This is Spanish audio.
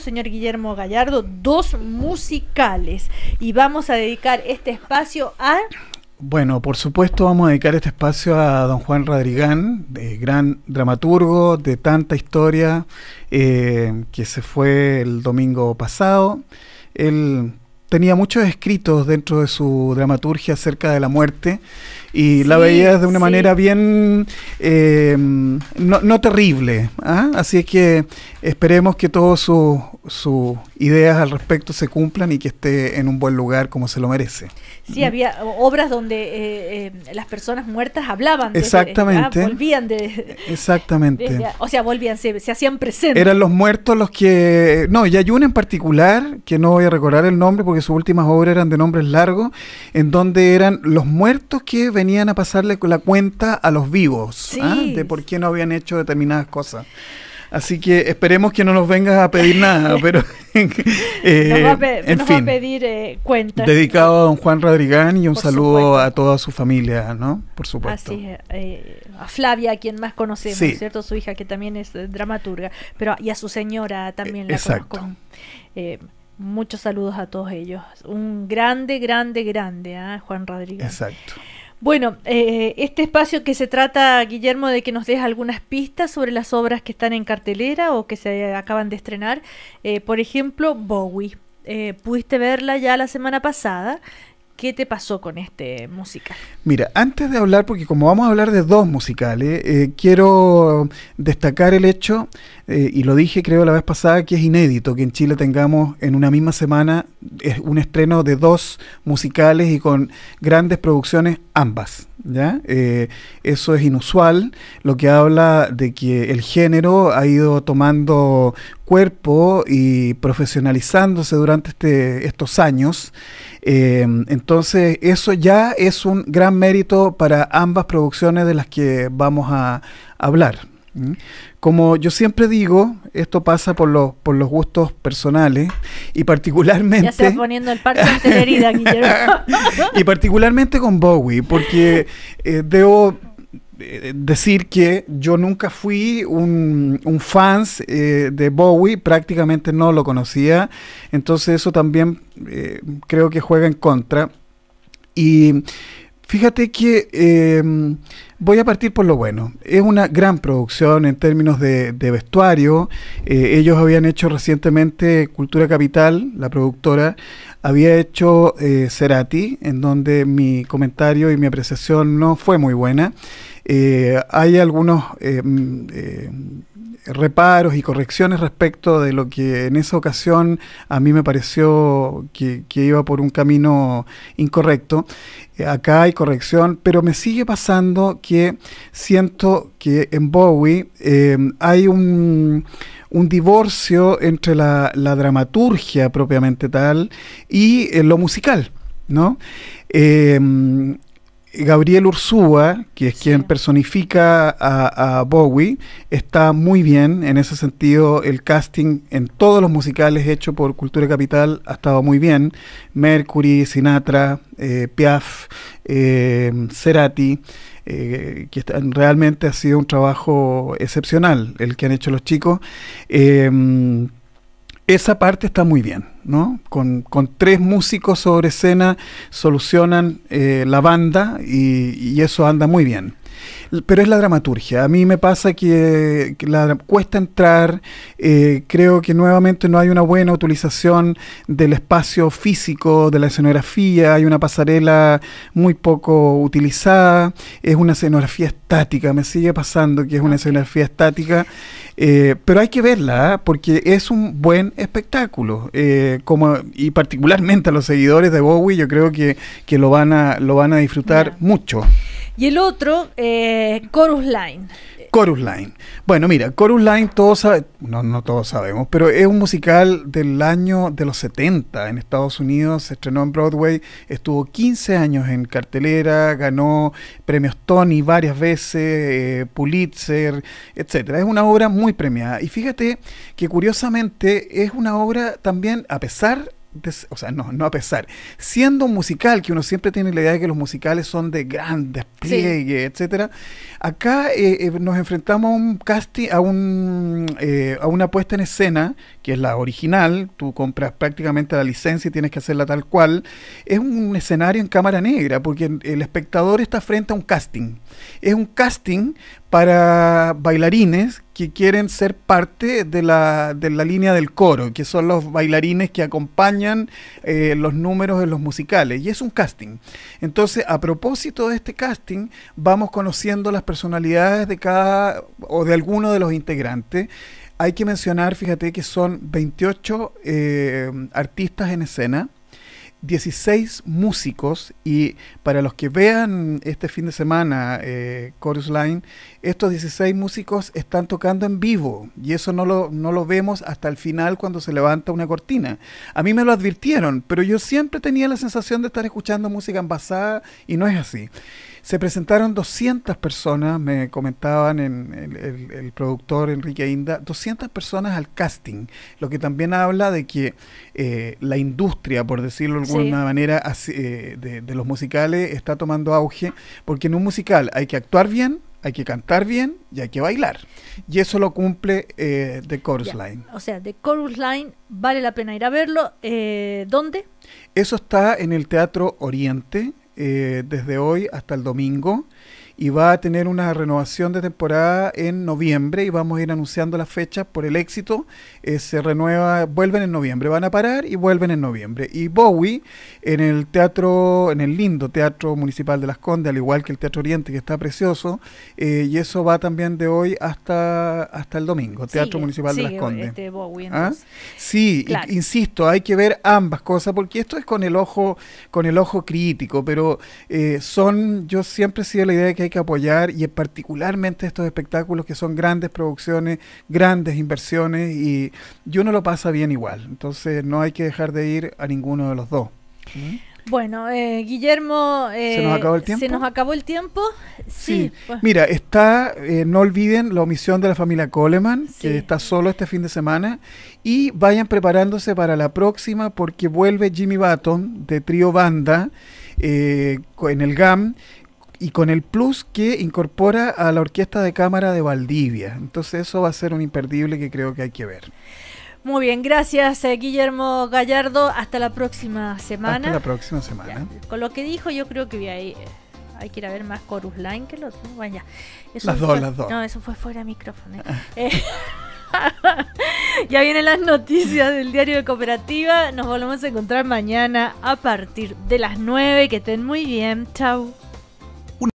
señor Guillermo Gallardo, dos musicales. Y vamos a dedicar este espacio a... Bueno, por supuesto vamos a dedicar este espacio a don Juan Radrigán, de gran dramaturgo de tanta historia, eh, que se fue el domingo pasado. Él tenía muchos escritos dentro de su dramaturgia acerca de la muerte y la veía de una manera bien eh, no, terrible. ¿ah? Así es que esperemos que todo su sus ideas al respecto se cumplan y que esté en un buen lugar como se lo merece. Sí, había obras donde eh, eh, las personas muertas hablaban. Exactamente. Ah, volvían de... Exactamente. o sea, volvían, se, hacían presentes. Eran los muertos los que... No, y hay una en particular, que no voy a recordar el nombre porque sus últimas obras eran de nombres largos, en donde eran los muertos que venían a pasarle la cuenta a los vivos ¿ah? de por qué no habían hecho determinadas cosas. Así que esperemos que no nos vengas a pedir nada, pero eh, nos va a, fin, pedir eh, cuentas. Dedicado a don Juan rodrigán y un saludo a toda su familia, ¿no? Por supuesto. Así, eh, a Flavia, a quien más conocemos, ¿cierto? Su hija, que también es eh, dramaturga, pero y a su señora también la exacto. conozco. muchos saludos a todos ellos. Un grande, grande, grande, ¿ah? Juan Rodrigán. Exacto. Bueno, eh, este espacio que se trata, Guillermo, de que nos des algunas pistas sobre las obras que están en cartelera o que se acaban de estrenar. Eh, por ejemplo, Bowie. Eh, pudiste verla ya la semana pasada. ¿Qué te pasó con este musical? Mira, antes de hablar, porque como vamos a hablar de dos musicales, eh, quiero destacar el hecho eh, y lo dije creo la vez pasada, que es inédito que en Chile tengamos en una misma semana un estreno de dos musicales y con grandes producciones ambas. ¿ya? Eh, eso es inusual, lo que habla de que el género ha ido tomando cuerpo y profesionalizándose durante este, estos años. Eh, entonces, eso ya es un gran mérito para ambas producciones de las que vamos a hablar. ¿Mm? Como yo siempre digo, esto pasa por, los por los gustos personales y particularmente... Ya estás poniendo el parche ante la herida, y particularmente con Bowie, porque eh, debo eh, decir que yo nunca fui un, fan fans eh, de Bowie, prácticamente no lo conocía, entonces eso también creo que juega en contra. Y Fíjate que em, voy a partir por lo bueno. Es una gran producción en términos de, vestuario. Eh, ellos habían hecho recientemente Cultura Capital, la productora, había hecho eh, Cerati, en donde mi comentario y mi apreciación no fue muy buena. Eh, hay algunos eh, mm, reparos y correcciones respecto de lo que en esa ocasión a mí me pareció que, iba por un camino incorrecto. Eh, acá hay corrección, pero me sigue pasando que siento que en Bowie eh, hay un, divorcio entre la, dramaturgia propiamente tal y eh, lo musical, ¿no? Gabriel Ursúa, que es quien personifica a, Bowie, está muy bien. En ese sentido, el casting en todos los musicales hechos por Cultura Capital ha estado muy bien. Mercury, Sinatra, eh, Piaf, eh, Cerati. Eh, que realmente ha sido un trabajo excepcional el que han hecho los chicos. Esa parte está muy bien, ¿no? Con, con tres músicos sobre escena solucionan eh, la banda y, eso anda muy bien. Pero es la dramaturgia. A mí me pasa que, la, cuesta entrar. Eh, creo que nuevamente no hay una buena utilización del espacio físico, de la escenografía. Hay una pasarela muy poco utilizada. Es una escenografía estática. Me sigue pasando que es una escenografía estática. Eh, pero hay que verla, ¿ah? porque es un buen espectáculo. Eh, y particularmente a los seguidores de Bowie, yo creo que, que lo, van a, lo van a disfrutar mucho. Y el otro, eh, Chorus Line. Chorus Line. Bueno, mira, Chorus Line todos no, todos sabemos, pero es un musical del año de los 70 en Estados Unidos, se estrenó en Broadway, estuvo 15 años en cartelera, ganó premios Tony varias veces, eh, Pulitzer, etcétera. Es una obra muy premiada y fíjate que curiosamente es una obra también a pesar o sea, no, a pesar, siendo un musical, que uno siempre tiene la idea de que los musicales son de gran despliegue, etc. etcétera, acá eh, eh, nos enfrentamos a un casting, a, un, eh, a una puesta en escena, que es la original, tú compras prácticamente la licencia y tienes que hacerla tal cual, es un escenario en cámara negra, porque el espectador está frente a un casting, es un casting para bailarines que quieren ser parte de la, de la, línea del coro, que son los bailarines que acompañan eh, los números de los musicales. Y es un casting. Entonces, a propósito de este casting, vamos conociendo las personalidades de cada o de alguno de los integrantes. Hay que mencionar, fíjate, que son 28 eh, artistas en escena. 16 músicos y para los que vean este fin de semana eh, Chorus Line, estos 16 músicos están tocando en vivo y eso no lo, no lo vemos hasta el final cuando se levanta una cortina. A mí me lo advirtieron, pero yo siempre tenía la sensación de estar escuchando música envasada y no es así. Se presentaron 200 personas, me comentaban en el, productor Enrique Inda, 200 personas al casting, lo que también habla de que eh, la industria, por decirlo de alguna manera, eh, de, los musicales está tomando auge, porque en un musical hay que actuar bien, hay que cantar bien y hay que bailar. Y eso lo cumple eh, The Chorus Line. O sea, The Chorus Line vale la pena ir a verlo. Eh, ¿Dónde? Eso está en el Teatro Oriente, eh, desde hoy hasta el domingo y va a tener una renovación de temporada en noviembre y vamos a ir anunciando las fechas por el éxito. Eh, se renueva, vuelven en noviembre, van a parar y vuelven en noviembre. Y Bowie en el teatro, en el lindo Teatro Municipal de Las Condes, al igual que el Teatro Oriente, que está precioso, eh, y eso va también de hoy hasta, hasta el domingo, Teatro Municipal de Las Condes. Este ¿Ah? Sí, insisto, hay que ver ambas cosas, porque esto es con el ojo, con el ojo crítico, pero eh, son, yo siempre he sido la idea de que hay que apoyar y particularmente estos espectáculos que son grandes producciones, grandes inversiones y, uno lo pasa bien igual. Entonces no hay que dejar de ir a ninguno de los dos. Bueno, eh, Guillermo, eh, ¿se nos acabó el tiempo? ¿se nos acabó el tiempo? Sí. Pues. Mira, está, eh, no olviden la omisión de la familia Coleman, que está solo este fin de semana, y vayan preparándose para la próxima porque vuelve Jimmy Button de Trio Banda en el GAM y con el plus que incorpora a la Orquesta de Cámara de Valdivia. Entonces eso va a ser un imperdible que creo que hay que ver. Muy bien, gracias eh, Guillermo Gallardo. Hasta la próxima semana. Hasta la próxima semana. Con lo que dijo, yo creo que hay, eh, hay que ir a ver más Chorus Line que los. Bueno, ya. las dos, las dos. No, eso fue fuera micrófono. Eh. ya vienen las noticias del diario de Cooperativa. Nos volvemos a encontrar mañana a partir de las 9. Que estén muy bien. Chau.